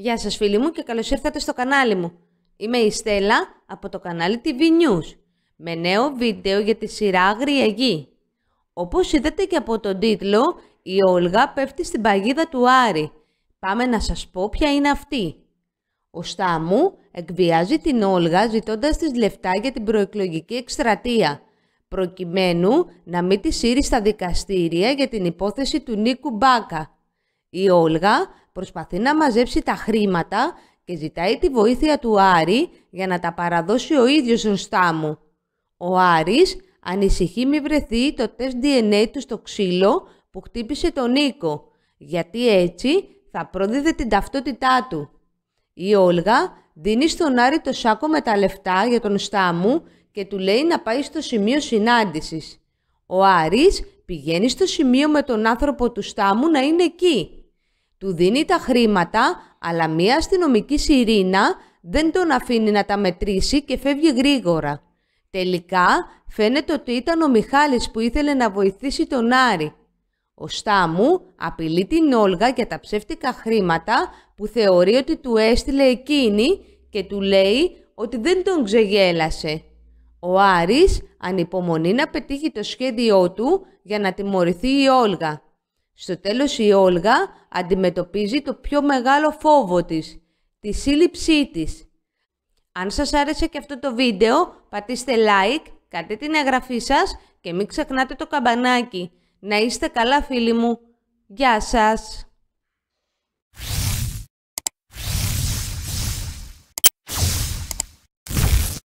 Γεια σας φίλοι μου και καλώς ήρθατε στο κανάλι μου. Είμαι η Στέλλα από το κανάλι TV News με νέο βίντεο για τη σειρά Άγρια Όπως είδατε και από τον τίτλο, η Όλγα πέφτει στην παγίδα του Άρη. Πάμε να σας πω ποια είναι αυτή. Ο Στάμου εκβιάζει την Όλγα ζητώντας της λεφτά για την προεκλογική εκστρατεία, προκειμένου να μην τη σύρει στα δικαστήρια για την υπόθεση του Νίκου Μπάκα. Η Όλγα προσπαθεί να μαζέψει τα χρήματα και ζητάει τη βοήθεια του Άρη για να τα παραδώσει ο ίδιος στον Στάμου. Ο Άρης ανησυχεί μη βρεθεί το τεστ DNA του στο ξύλο που χτύπησε τον Νίκο, γιατί έτσι θα πρόδιδε την ταυτότητά του. Η Όλγα δίνει στον Άρη το σάκο με τα λεφτά για τον Στάμου και του λέει να πάει στο σημείο συνάντησης. Ο Άρης πηγαίνει στο σημείο με τον άνθρωπο του Στάμου να είναι εκεί. Του δίνει τα χρήματα, αλλά μια αστυνομική σιρήνα δεν τον αφήνει να τα μετρήσει και φεύγει γρήγορα. Τελικά φαίνεται ότι ήταν ο Μιχάλης που ήθελε να βοηθήσει τον Άρη. Ο Στάμου απειλεί την Όλγα για τα ψεύτικα χρήματα που θεωρεί ότι του έστειλε εκείνη και του λέει ότι δεν τον ξεγέλασε. Ο Άρης ανυπομονεί να πετύχει το σχέδιό του για να τιμωρηθεί η Όλγα. Στο τέλος η Όλγα αντιμετωπίζει το πιο μεγάλο φόβο της, τη σύλληψή της. Αν σας άρεσε και αυτό το βίντεο, πατήστε like, κάντε την εγγραφή σας και μην ξεχνάτε το καμπανάκι. Να είστε καλά φίλοι μου. Γεια σας!